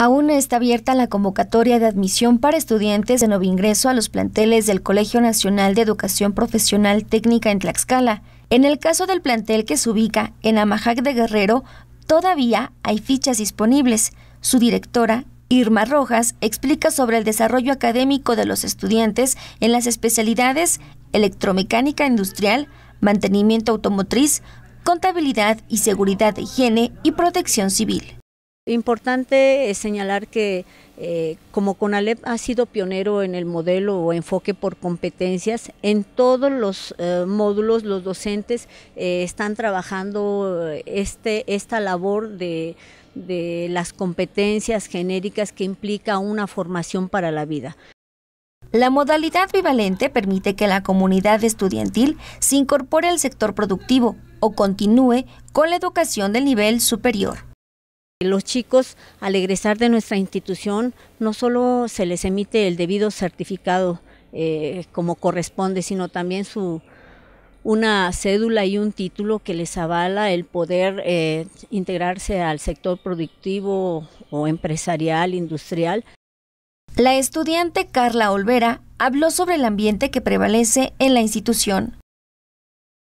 aún está abierta la convocatoria de admisión para estudiantes de nuevo ingreso a los planteles del Colegio Nacional de Educación Profesional Técnica en Tlaxcala. En el caso del plantel que se ubica en Amajac de Guerrero, todavía hay fichas disponibles. Su directora, Irma Rojas, explica sobre el desarrollo académico de los estudiantes en las especialidades electromecánica industrial, mantenimiento automotriz, contabilidad y seguridad de higiene y protección civil. Importante eh, señalar que eh, como CONALEP ha sido pionero en el modelo o enfoque por competencias, en todos los eh, módulos los docentes están trabajando este, esta labor de, las competencias genéricas que implica una formación para la vida. La modalidad bivalente permite que la comunidad estudiantil se incorpore al sector productivo o continúe con la educación del nivel superior. Los chicos al egresar de nuestra institución no solo se les emite el debido certificado eh, como corresponde, sino también su, una cédula y un título que les avala el poder eh, integrarse al sector productivo o empresarial, industrial. La estudiante Carla Olvera habló sobre el ambiente que prevalece en la institución.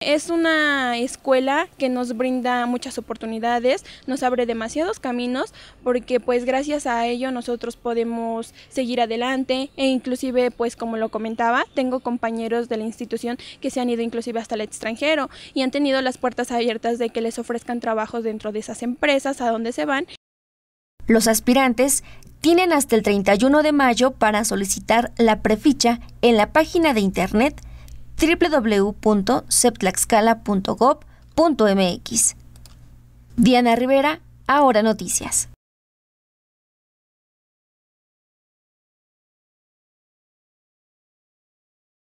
Es una escuela que nos brinda muchas oportunidades, nos abre demasiados caminos porque pues gracias a ello nosotros podemos seguir adelante e inclusive pues como lo comentaba, tengo compañeros de la institución que se han ido inclusive hasta el extranjero y han tenido las puertas abiertas de que les ofrezcan trabajos dentro de esas empresas a donde se van. Los aspirantes tienen hasta el 31 de mayo para solicitar la preficha en la página de internet www.septlaxcala.gov.mx. Diana Rivera, Ahora Noticias.